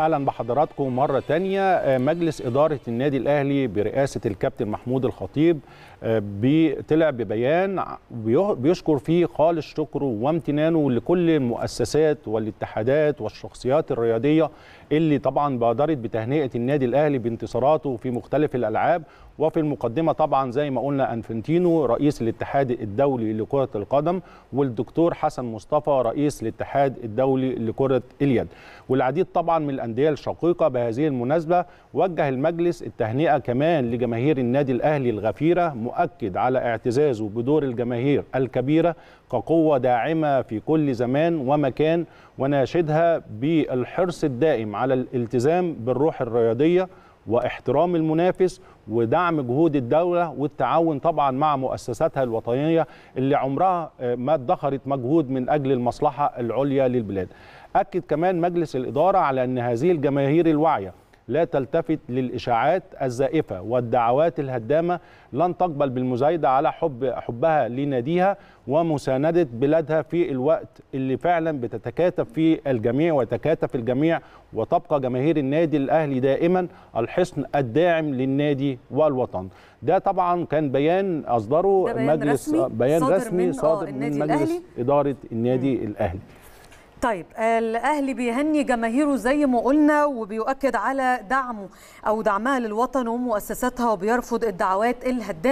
اهلا بحضراتكم مره تانية آه، مجلس اداره النادي الاهلي برئاسه الكابتن محمود الخطيب آه، طلع ببيان بيشكر فيه خالص شكره وامتنانه لكل المؤسسات والاتحادات والشخصيات الرياضيه اللي طبعا بادرت بتهنئه النادي الاهلي بانتصاراته في مختلف الالعاب وفي المقدمه طبعا زي ما قلنا انفنتينو رئيس الاتحاد الدولي لكره القدم والدكتور حسن مصطفى رئيس الاتحاد الدولي لكره اليد والعديد طبعا من الأندية الشقيقة بهذه المناسبة وجه المجلس التهنئة كمان لجماهير النادي الأهلي الغفيرة مؤكد على اعتزازه بدور الجماهير الكبيرة كقوة داعمة في كل زمان ومكان وناشدها بالحرص الدائم على الالتزام بالروح الرياضية واحترام المنافس ودعم جهود الدولة والتعاون طبعا مع مؤسساتها الوطنية اللي عمرها آه، ما ادخرت مجهود من أجل المصلحة العليا للبلاد أكد كمان مجلس الإدارة على أن هذه الجماهير الواعية لا تلتفت للإشاعات الزائفة والدعوات الهدامة لن تقبل بالمزايدة على حب حبها لناديها ومساندة بلادها في الوقت اللي فعلا بتتكاتف فيه الجميع ويتكاتف الجميع وتبقى جماهير النادي الأهلي دائما الحصن الداعم للنادي والوطن ده طبعا كان بيان أصدره بيان مجلس رسمي بيان صادر رسمي آه، صادر من, صادر من مجلس الأهلي. إدارة النادي م. الأهلي طيب الاهلي بيهني جماهيره زي ما قلنا وبيؤكد على دعمه او دعمها للوطن ومؤسساتها وبيرفض الدعوات الهدامه